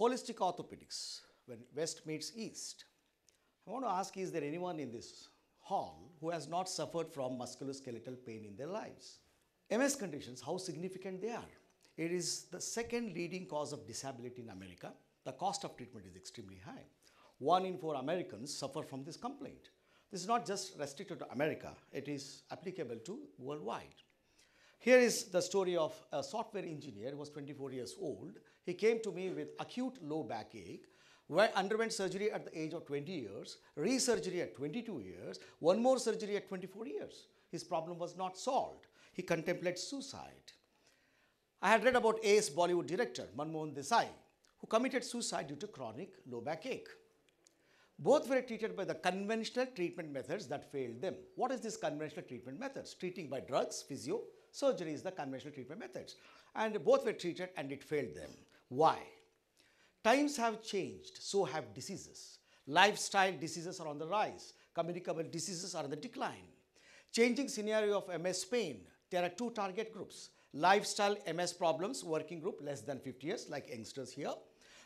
holistic orthopedics, when West meets East. I want to ask, is there anyone in this hall who has not suffered from musculoskeletal pain in their lives? MS conditions, how significant they are. It is the second leading cause of disability in America. The cost of treatment is extremely high. One in four Americans suffer from this complaint. This is not just restricted to America, it is applicable to worldwide. Here is the story of a software engineer who was 24 years old. He came to me with acute low backache, where underwent surgery at the age of 20 years, resurgery at 22 years, one more surgery at 24 years. His problem was not solved. He contemplates suicide. I had read about ace Bollywood director Manmohan Desai, who committed suicide due to chronic low backache. Both were treated by the conventional treatment methods that failed them. What is this conventional treatment methods? Treating by drugs, physio, Surgery is the conventional treatment methods. And both were treated and it failed them. Why? Times have changed, so have diseases. Lifestyle diseases are on the rise. Communicable diseases are on the decline. Changing scenario of MS pain. There are two target groups. Lifestyle MS problems, working group less than 50 years, like youngsters here.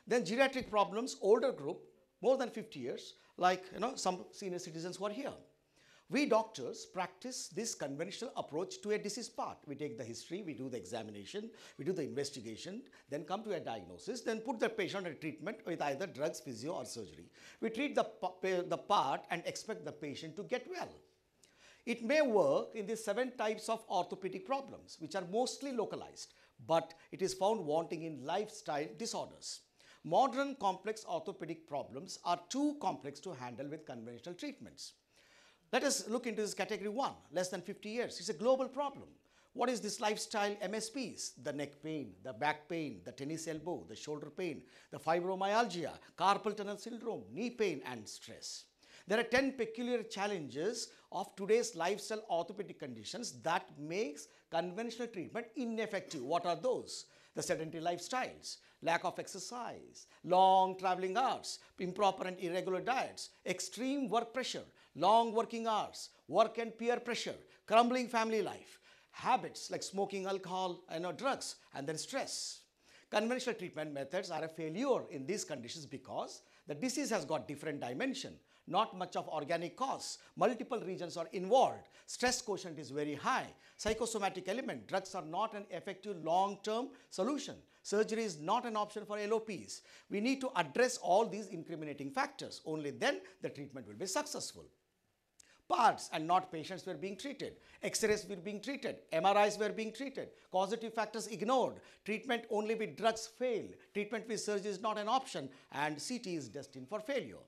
Then geriatric problems, older group, more than 50 years, like you know, some senior citizens who are here. We doctors practice this conventional approach to a disease part. We take the history, we do the examination, we do the investigation, then come to a diagnosis, then put the patient on treatment with either drugs, physio or surgery. We treat the, the part and expect the patient to get well. It may work in the seven types of orthopedic problems, which are mostly localized, but it is found wanting in lifestyle disorders. Modern complex orthopedic problems are too complex to handle with conventional treatments. Let us look into this category one, less than 50 years. It's a global problem. What is this lifestyle MSPs? The neck pain, the back pain, the tennis elbow, the shoulder pain, the fibromyalgia, carpal tunnel syndrome, knee pain and stress. There are 10 peculiar challenges of today's lifestyle orthopedic conditions that makes conventional treatment ineffective. What are those? The sedentary lifestyles, lack of exercise, long traveling hours, improper and irregular diets, extreme work pressure, long working hours, work and peer pressure, crumbling family life, habits like smoking, alcohol and drugs and then stress. Conventional treatment methods are a failure in these conditions because the disease has got different dimension, not much of organic cause, multiple regions are involved, stress quotient is very high, psychosomatic element, drugs are not an effective long-term solution. Surgery is not an option for LOPs. We need to address all these incriminating factors. Only then the treatment will be successful parts and not patients were being treated. X-rays were being treated. MRIs were being treated. Causative factors ignored. Treatment only with drugs failed. Treatment with surgery is not an option and CT is destined for failure.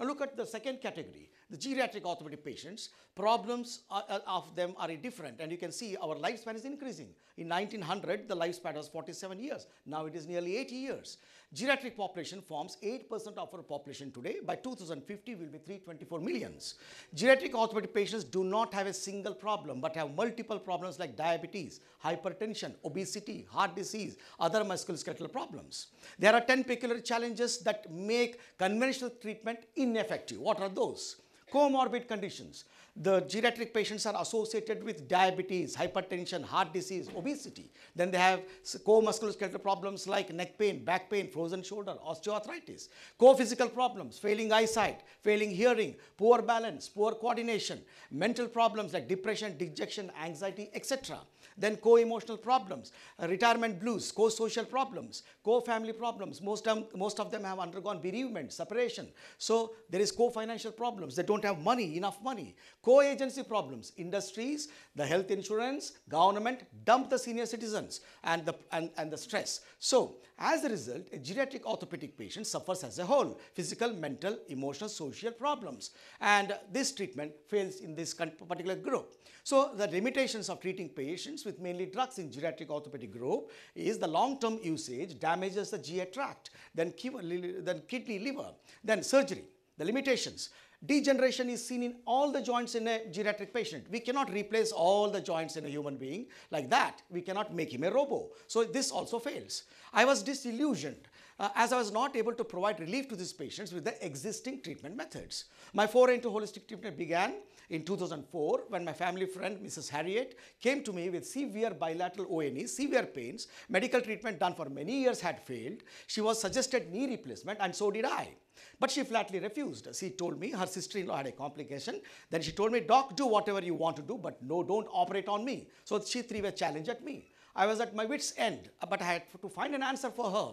Now look at the second category the geriatric orthopedic patients, problems uh, uh, of them are different. And you can see our lifespan is increasing. In 1900, the lifespan was 47 years. Now it is nearly 80 years. Geriatric population forms 8% of our population today. By 2050, will be 324 millions. Geriatric orthopedic patients do not have a single problem, but have multiple problems like diabetes, hypertension, obesity, heart disease, other musculoskeletal problems. There are 10 peculiar challenges that make conventional treatment ineffective. What are those? comorbid conditions. The geriatric patients are associated with diabetes, hypertension, heart disease, obesity. Then they have co-musculoskeletal problems like neck pain, back pain, frozen shoulder, osteoarthritis. Co-physical problems, failing eyesight, failing hearing, poor balance, poor coordination, mental problems like depression, dejection, anxiety, etc. Then co-emotional problems, uh, retirement blues, co-social problems, co-family problems. Most, most of them have undergone bereavement, separation. So there is co-financial problems. They don't don't have money, enough money. Co-agency problems, industries, the health insurance, government dump the senior citizens and the, and, and the stress. So, as a result, a geriatric orthopedic patient suffers as a whole, physical, mental, emotional, social problems. And this treatment fails in this particular group. So, the limitations of treating patients with mainly drugs in geriatric orthopedic group is the long-term usage damages the GI tract, then, then kidney, liver, then surgery, the limitations. Degeneration is seen in all the joints in a geriatric patient. We cannot replace all the joints in a human being like that. We cannot make him a robo. So this also fails. I was disillusioned uh, as I was not able to provide relief to these patients with the existing treatment methods. My foray into holistic treatment began in 2004 when my family friend Mrs. Harriet came to me with severe bilateral ONE, severe pains. Medical treatment done for many years had failed. She was suggested knee replacement and so did I. But she flatly refused. She told me her sister-in-law had a complication. Then she told me, Doc, do whatever you want to do, but no, don't operate on me. So she threw a challenge at me. I was at my wit's end, but I had to find an answer for her.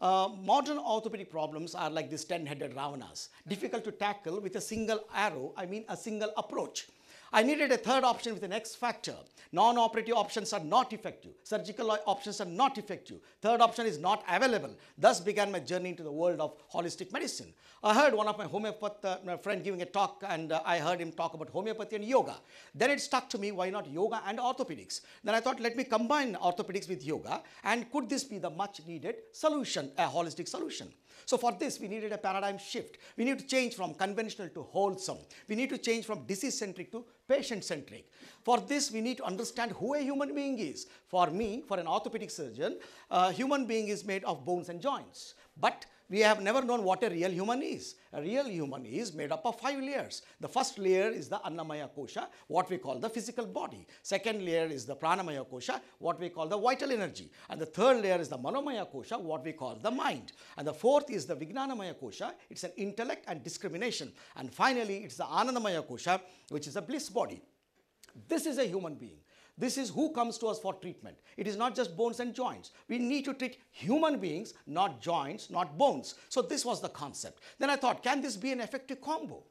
Uh, modern orthopedic problems are like these 10-headed Ravanas, difficult to tackle with a single arrow, I mean a single approach. I needed a third option with an X factor. Non-operative options are not effective. Surgical options are not effective. Third option is not available. Thus began my journey into the world of holistic medicine. I heard one of my homeopath uh, my friend giving a talk and uh, I heard him talk about homeopathy and yoga. Then it stuck to me, why not yoga and orthopedics? Then I thought, let me combine orthopedics with yoga and could this be the much needed solution, a holistic solution? So for this, we needed a paradigm shift. We need to change from conventional to wholesome. We need to change from disease-centric to patient-centric. For this, we need to understand who a human being is. For me, for an orthopedic surgeon, a human being is made of bones and joints. But we have never known what a real human is. A real human is made up of five layers. The first layer is the Annamaya Kosha, what we call the physical body. Second layer is the Pranamaya Kosha, what we call the vital energy. And the third layer is the Manomaya Kosha, what we call the mind. And the fourth is the Vijnanamaya Kosha, it's an intellect and discrimination. And finally, it's the Anandamaya Kosha, which is a bliss body. This is a human being. This is who comes to us for treatment. It is not just bones and joints. We need to treat human beings, not joints, not bones. So this was the concept. Then I thought, can this be an effective combo?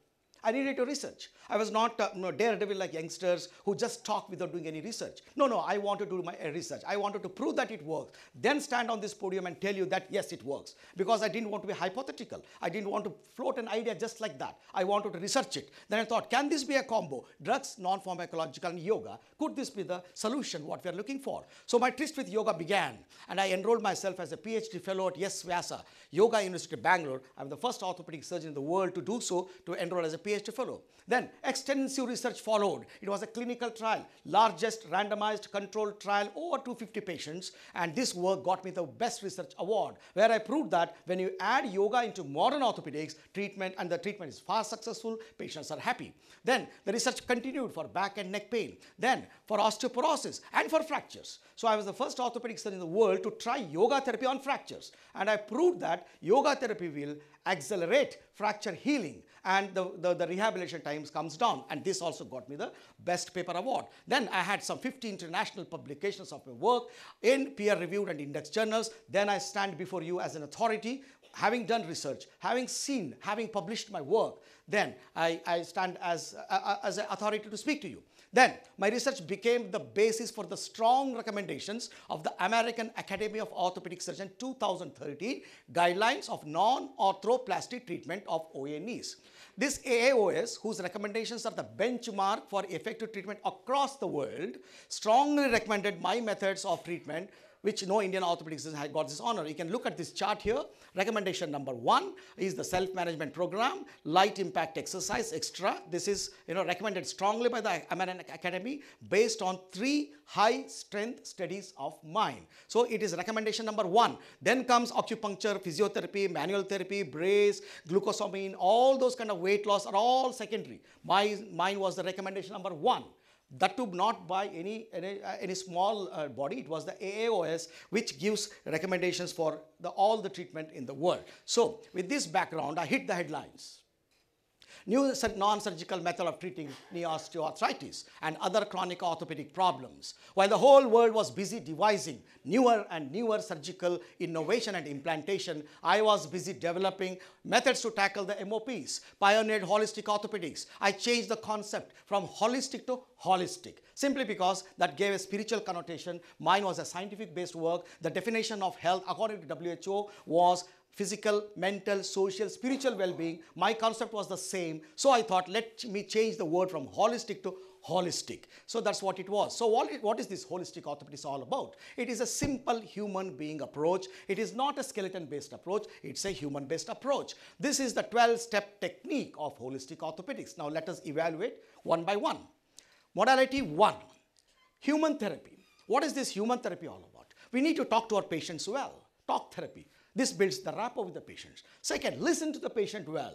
I needed to research. I was not uh, you know, daredevil like youngsters who just talk without doing any research. No, no, I wanted to do my uh, research. I wanted to prove that it works. Then stand on this podium and tell you that yes, it works. Because I didn't want to be hypothetical. I didn't want to float an idea just like that. I wanted to research it. Then I thought, can this be a combo? Drugs, non-pharmacological and yoga. Could this be the solution, what we are looking for? So my tryst with yoga began and I enrolled myself as a PhD fellow at Yes Vyasa, Yoga University, Bangalore. I'm the first orthopedic surgeon in the world to do so, to enroll as a PhD to follow. Then extensive research followed. It was a clinical trial, largest randomized controlled trial over 250 patients and this work got me the best research award where I proved that when you add yoga into modern orthopedics treatment and the treatment is fast successful, patients are happy. Then the research continued for back and neck pain, then for osteoporosis and for fractures. So I was the first orthopedic surgeon in the world to try yoga therapy on fractures and I proved that yoga therapy will accelerate fracture healing and the, the, the, rehabilitation times comes down and this also got me the best paper award. Then I had some 50 international publications of my work in peer-reviewed and indexed journals. Then I stand before you as an authority having done research, having seen, having published my work, then I, I stand as, uh, uh as an authority to speak to you. Then my research became the basis for the strong recommendations of the American Academy of Orthopedic Surgeons 2013 guidelines of non-arthroplasty treatment of OA knees. This AAOS, whose recommendations are the benchmark for effective treatment across the world, strongly recommended my methods of treatment which no Indian orthopedic surgeon has got this honor. You can look at this chart here. Recommendation number one is the self-management program, light impact exercise, extra. This is, you know, recommended strongly by the American Academy based on three high strength studies of mine. So it is recommendation number one. Then comes acupuncture, physiotherapy, manual therapy, brace, glucosamine, all those kind of weight loss are all secondary. My, mine was the recommendation number one that too not by any, any, uh, any small uh, body, it was the AAOS which gives recommendations for the, all the treatment in the world. So, with this background, I hit the headlines new non-surgical method of treating knee osteoarthritis and other chronic orthopedic problems, while the whole world was busy devising newer and newer surgical innovation and implantation, I was busy developing methods to tackle the MOPs, pioneered holistic orthopedics. I changed the concept from holistic to holistic, simply because that gave a spiritual connotation. Mine was a scientific-based work. The definition of health, according to WHO, was physical, mental, social, spiritual well-being. My concept was the same. So I thought, let me change the word from holistic to holistic. So that's what it was. So what is this holistic orthopedics all about? It is a simple human being approach. It is not a skeleton based approach. It's a human based approach. This is the 12 step technique of holistic orthopedics. Now let us evaluate one by one. Modality one, human therapy. What is this human therapy all about? We need to talk to our patients well. Talk therapy. This builds the rapport with the patients. Second, listen to the patient well.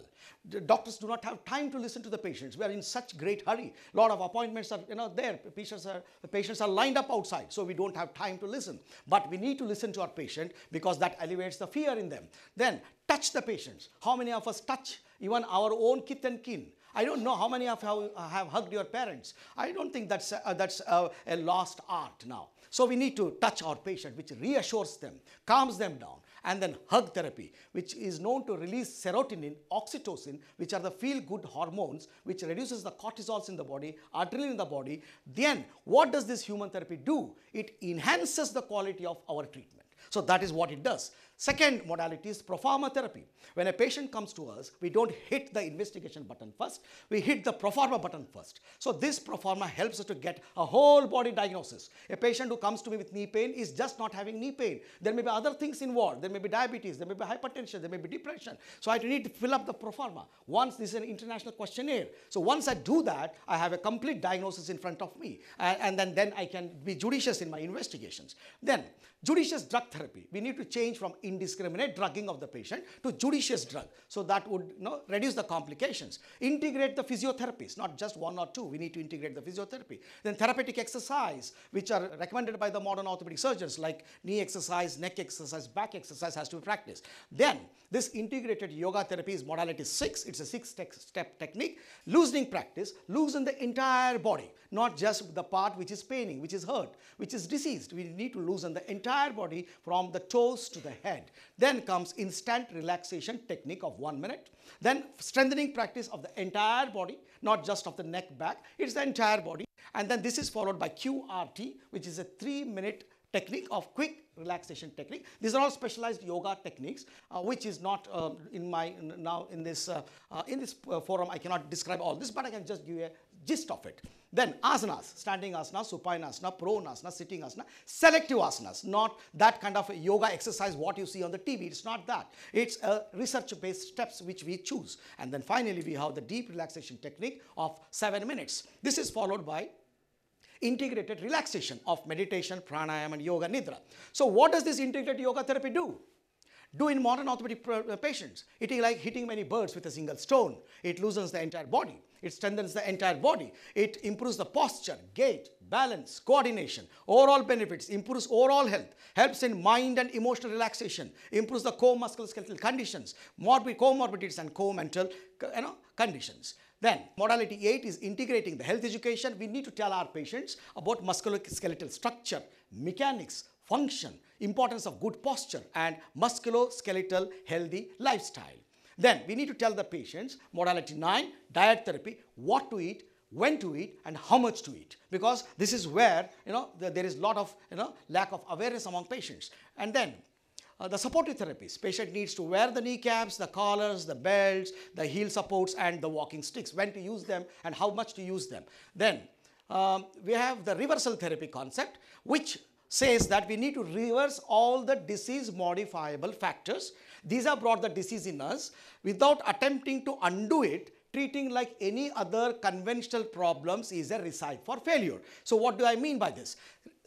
The doctors do not have time to listen to the patients. We are in such great hurry. A lot of appointments are, you know, there. Patients are, patients are lined up outside, so we don't have time to listen. But we need to listen to our patient because that elevates the fear in them. Then, touch the patients. How many of us touch even our own kith and kin? I don't know how many of you have hugged your parents. I don't think that's, uh, that's uh, a lost art now. So we need to touch our patient, which reassures them, calms them down, and then hug therapy, which is known to release serotonin, oxytocin, which are the feel-good hormones, which reduces the cortisols in the body, adrenaline in the body. Then what does this human therapy do? It enhances the quality of our treatment. So that is what it does. Second modality is proforma therapy. When a patient comes to us, we don't hit the investigation button first, we hit the proforma button first. So this proforma helps us to get a whole body diagnosis. A patient who comes to me with knee pain is just not having knee pain. There may be other things involved. There may be diabetes, there may be hypertension, there may be depression. So I need to fill up the proforma. Once this is an international questionnaire. So once I do that, I have a complete diagnosis in front of me. and, then, then I can be judicious in my investigations. Then Judicious drug therapy. We need to change from indiscriminate drugging of the patient to judicious drug. So that would you know, reduce the complications. Integrate the physiotherapies, not just one or two. We need to integrate the physiotherapy. Then therapeutic exercise, which are recommended by the modern orthopedic surgeons, like knee exercise, neck exercise, back exercise has to be practiced. Then this integrated yoga therapy is modality 6. It's a six-step technique. Loosening practice, loosen the entire body, not just the part which is paining, which is hurt, which is diseased. We need to loosen the entire entire body from the toes to the head. Then comes instant relaxation technique of one minute. Then strengthening practice of the entire body, not just of the neck back, it's the entire body. And then this is followed by QRT, which is a three minute technique of quick relaxation technique. These are all specialized yoga techniques, uh, which is not uh, in my now in this uh, uh in this uh, forum. I cannot describe all this, but I can just give a gist of it. Then asanas, standing asana, supine asana, prone asana, sitting asana, selective asanas, not that kind of yoga exercise what you see on the TV. It's not that. It's research-based steps which we choose. And then finally, we have the deep relaxation technique of seven minutes. This is followed by integrated relaxation of meditation, pranayama and yoga nidra. So what does this integrated yoga therapy do? do in modern orthopedic uh, patients. It is like hitting many birds with a single stone. It loosens the entire body. It strengthens the entire body. It improves the posture, gait, balance, coordination, overall benefits, improves overall health, helps in mind and emotional relaxation, improves the core musculoskeletal conditions, morbid comorbidities and co-mental you know, conditions. Then modality 8 is integrating the health education. We need to tell our patients about musculoskeletal structure, mechanics, function, importance of good posture and musculoskeletal healthy lifestyle. Then we need to tell the patients, modality 9, diet therapy, what to eat, when to eat and how much to eat because this is where you know the, there is lot of you know lack of awareness among patients and then uh, the supportive therapies patient needs to wear the kneecaps the collars the belts the heel supports and the walking sticks when to use them and how much to use them then um, we have the reversal therapy concept which says that we need to reverse all the disease modifiable factors. These have brought the disease in us without attempting to undo it treating like any other conventional problems is a recipe for failure. So what do I mean by this?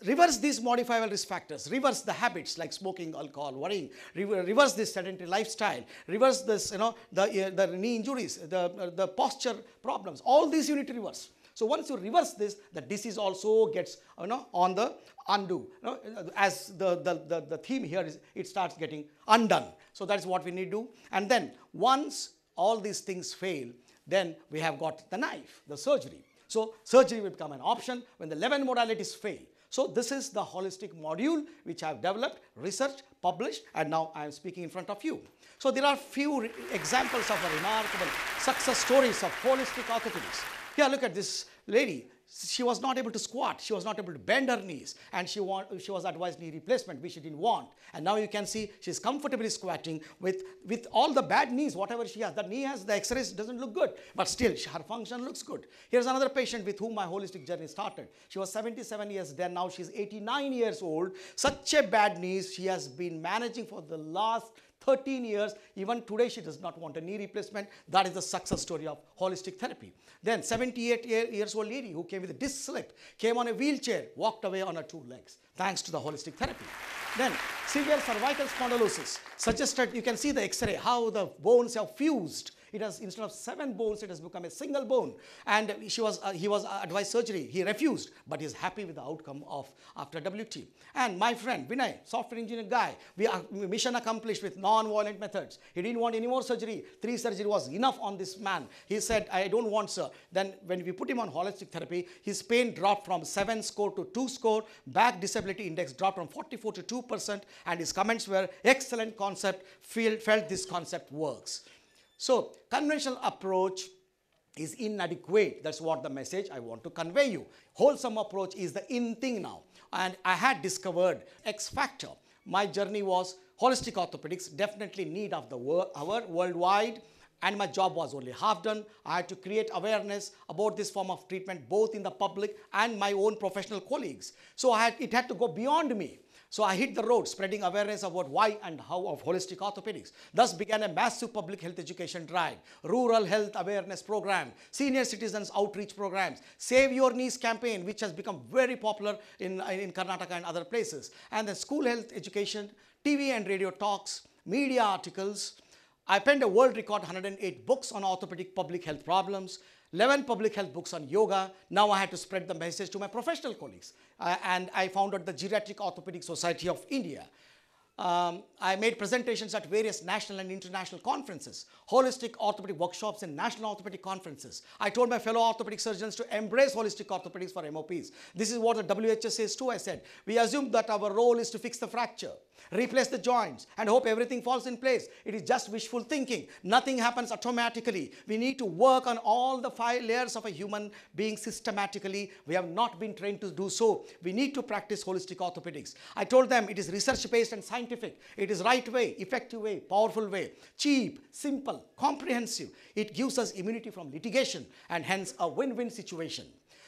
Reverse these modifiable risk factors, reverse the habits like smoking, alcohol, worrying, reverse this sedentary lifestyle, reverse this, you know, the, uh, the knee injuries, the, uh, the posture problems, all these you need to reverse. So once you reverse this, the disease also gets you know on the undo. You know, as the, the, the, the theme here is it starts getting undone. So that's what we need to do. And then once all these things fail, then we have got the knife, the surgery. So surgery will become an option when the 11 modalities fail. So this is the holistic module which I have developed, researched, published and now I am speaking in front of you. So there are few examples of remarkable success stories of holistic orthopedics. Yeah, look at this lady. She was not able to squat. She was not able to bend her knees. And she, want, she was advised knee replacement, which she didn't want. And now you can see she's comfortably squatting with, with all the bad knees, whatever she has. The knee has, the x-rays doesn't look good. But still, her function looks good. Here's another patient with whom my holistic journey started. She was 77 years then. Now she's 89 years old. Such a bad knees she has been managing for the last 13 years. Even today, she does not want a knee replacement. That is the success story of holistic therapy. Then 78 years old lady who came with a disc slip, came on a wheelchair, walked away on her two legs, thanks to the holistic therapy. Then severe cervical spondylosis suggested, you can see the x-ray, how the bones have fused it has instead of seven bones, it has become a single bone. And she was, uh, he was uh, advised surgery. He refused, but he's happy with the outcome of after WT. And my friend Vinay, software engineer guy, we are mission accomplished with non-violent methods. He didn't want any more surgery. Three surgery was enough on this man. He said, I don't want, sir. Then when we put him on holistic therapy, his pain dropped from seven score to two score. Back disability index dropped from 44 to 2 percent. And his comments were excellent concept. Feel, felt this concept works. So conventional approach is inadequate. That's what the message I want to convey you. Wholesome approach is the in thing now. And I had discovered X factor. My journey was holistic orthopedics, definitely need of the wor hour worldwide and my job was only half done. I had to create awareness about this form of treatment both in the public and my own professional colleagues. So had, it had to go beyond me. So I hit the road spreading awareness about why and how of holistic orthopedics. Thus began a massive public health education drive, rural health awareness program, senior citizens outreach programs, Save Your Knees campaign which has become very popular in, in Karnataka and other places, and the school health education, TV and radio talks, media articles, I penned a world record 108 books on orthopedic public health problems, 11 public health books on yoga. Now I had to spread the message to my professional colleagues. Uh, and I founded the Geriatric Orthopedic Society of India. Um, I made presentations at various national and international conferences, holistic orthopedic workshops and national orthopedic conferences. I told my fellow orthopedic surgeons to embrace holistic orthopedics for MOPs. This is what the WHO says too, I said. We assume that our role is to fix the fracture. Replace the joints and hope everything falls in place. It is just wishful thinking. Nothing happens automatically. We need to work on all the five layers of a human being systematically. We have not been trained to do so. We need to practice holistic orthopedics. I told them it is research based and scientific. It is right way, effective way, powerful way, cheap, simple, comprehensive. It gives us immunity from litigation and hence a win-win situation.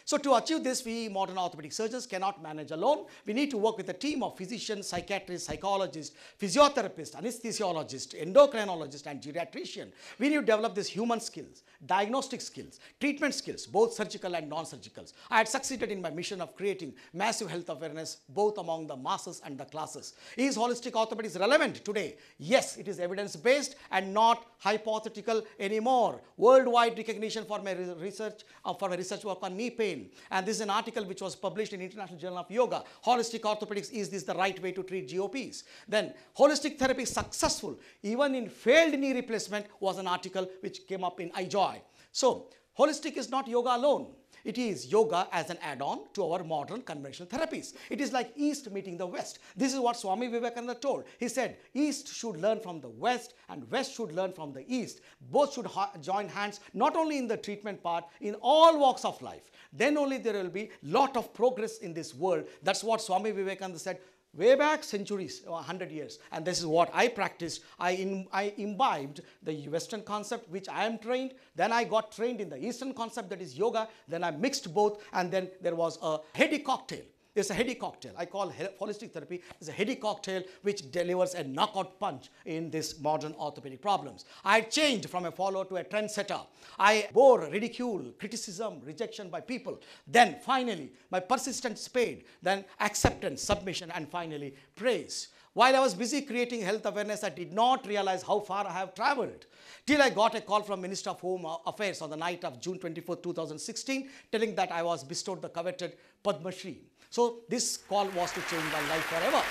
So to achieve this, we modern orthopedic surgeons cannot manage alone. We need to work with a team of physicians, psychiatrists, psychologists, physiotherapists, anesthesiologists, endocrinologists, and geriatrician. We need to develop these human skills, diagnostic skills, treatment skills, both surgical and non surgical I had succeeded in my mission of creating massive health awareness both among the masses and the classes. Is holistic orthopedics relevant today? Yes, it is evidence-based and not hypothetical anymore. Worldwide recognition for my research, uh, for my research work on knee pain pain. And this is an article which was published in International Journal of Yoga. Holistic orthopedics, is this the right way to treat GOPs? Then holistic therapy successful even in failed knee replacement was an article which came up in iJoy. So holistic is not yoga alone. It is yoga as an add-on to our modern conventional therapies. It is like East meeting the West. This is what Swami Vivekananda told. He said, East should learn from the West and West should learn from the East. Both should ha join hands not only in the treatment part, in all walks of life. Then only there will be lot of progress in this world. That's what Swami Vivekananda said way back centuries or 100 years and this is what I practiced. I, in, I imbibed the western concept which I am trained then I got trained in the eastern concept that is yoga then I mixed both and then there was a heady cocktail it's a heady cocktail. I call holistic therapy It's a heady cocktail which delivers a knockout punch in these modern orthopedic problems. I changed from a follower to a trendsetter. I bore ridicule, criticism, rejection by people. Then finally, my persistence paid. Then acceptance, submission, and finally praise. While I was busy creating health awareness, I did not realize how far I have traveled. Till I got a call from Minister of Home Affairs on the night of June 24, 2016, telling that I was bestowed the coveted Padma Shri. So this call was to change my life forever.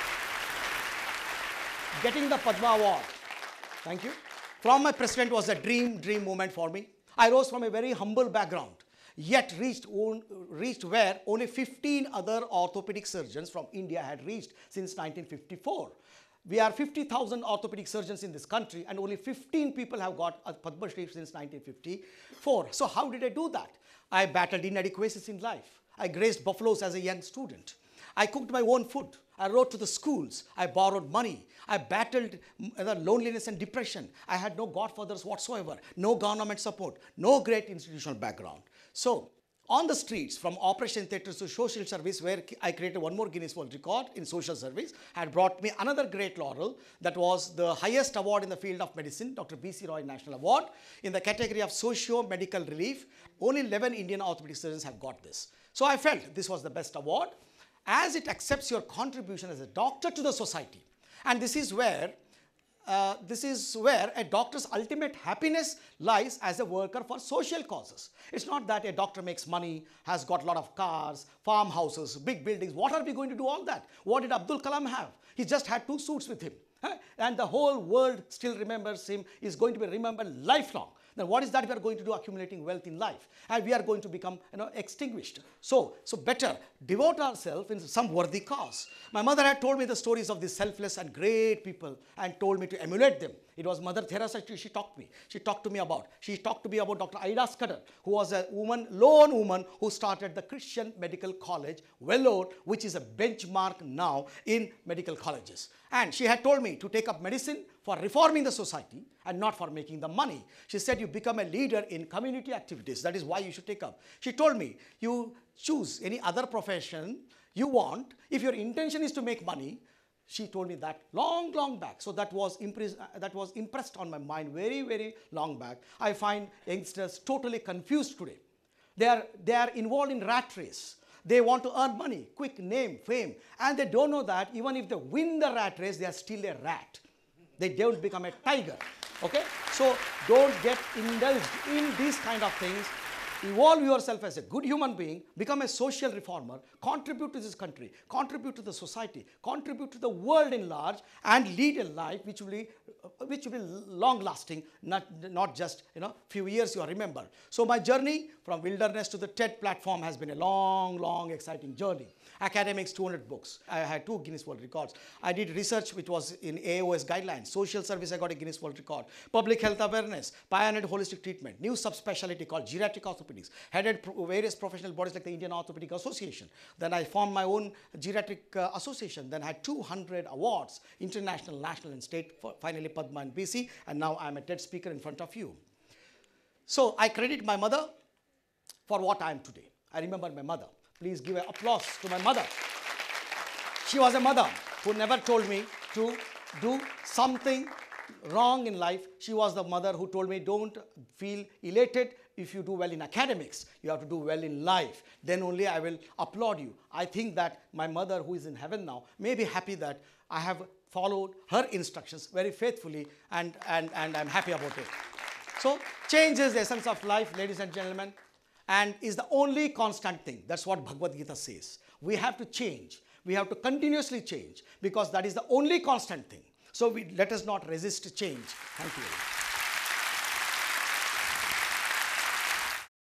Getting the Padma Award, thank you, from my president was a dream, dream moment for me. I rose from a very humble background, yet reached, reached where only 15 other orthopedic surgeons from India had reached since 1954. We are 50,000 orthopedic surgeons in this country and only 15 people have got a Padma Shri since 1954. So how did I do that? I battled inadequacies in life. I grazed buffaloes as a young student. I cooked my own food. I wrote to the schools. I borrowed money. I battled mm, the loneliness and depression. I had no godfathers whatsoever, no government support, no great institutional background. So, on the streets from operation theatres to social service where I created one more Guinness World Record in social service had brought me another great laurel that was the highest award in the field of medicine, Dr. B.C. Roy National Award in the category of socio-medical relief. Only 11 Indian orthopedic surgeons have got this. So I felt this was the best award as it accepts your contribution as a doctor to the society. And this is where uh, this is where a doctor's ultimate happiness lies as a worker for social causes. It's not that a doctor makes money, has got a lot of cars, farmhouses, big buildings. What are we going to do all that? What did Abdul Kalam have? He just had two suits with him. Huh? And the whole world still remembers him, is going to be remembered lifelong then what is that we are going to do accumulating wealth in life? And we are going to become you know, extinguished. So, so better devote ourselves in some worthy cause. My mother had told me the stories of these selfless and great people and told me to emulate them. It was Mother Teresa she talked to me. She talked to me about. She talked to me about Dr. Ida Scudder, who was a woman, lone woman, who started the Christian Medical College, Vellore, which is a benchmark now in medical colleges. And she had told me to take up medicine, for reforming the society and not for making the money. She said you become a leader in community activities. That is why you should take up. She told me you choose any other profession you want. If your intention is to make money, she told me that long, long back. So that was, impress uh, that was impressed on my mind very, very long back. I find youngsters totally confused today. They are, they are involved in rat race. They want to earn money, quick name, fame. And they don't know that even if they win the rat race, they are still a rat they don't become a tiger. Okay? So don't get indulged in these kind of things evolve yourself as a good human being, become a social reformer, contribute to this country, contribute to the society, contribute to the world in large and lead a life which will be, uh, which will be long lasting, not, not just, you know, few years you remember. So my journey from wilderness to the TED platform has been a long, long, exciting journey. Academics, 200 books. I had two Guinness World Records. I did research which was in AOS guidelines. Social service, I got a Guinness World Record. Public health awareness, pioneered holistic treatment, new subspecialty called geriatric hospital companies, headed pro various professional bodies like the Indian Orthopedic Association. Then I formed my own geriatric uh, association. Then I had 200 awards, international, national and state, finally Padma and BC. And now I'm a TED speaker in front of you. So I credit my mother for what I am today. I remember my mother. Please give an applause to my mother. She was a mother who never told me to do something wrong in life. She was the mother who told me, don't feel elated, if you do well in academics, you have to do well in life, then only I will applaud you. I think that my mother who is in heaven now may be happy that I have followed her instructions very faithfully and, and, and I'm happy about it. So change is the essence of life, ladies and gentlemen, and is the only constant thing. That's what Bhagavad Gita says. We have to change. We have to continuously change because that is the only constant thing. So we, let us not resist change. Thank you.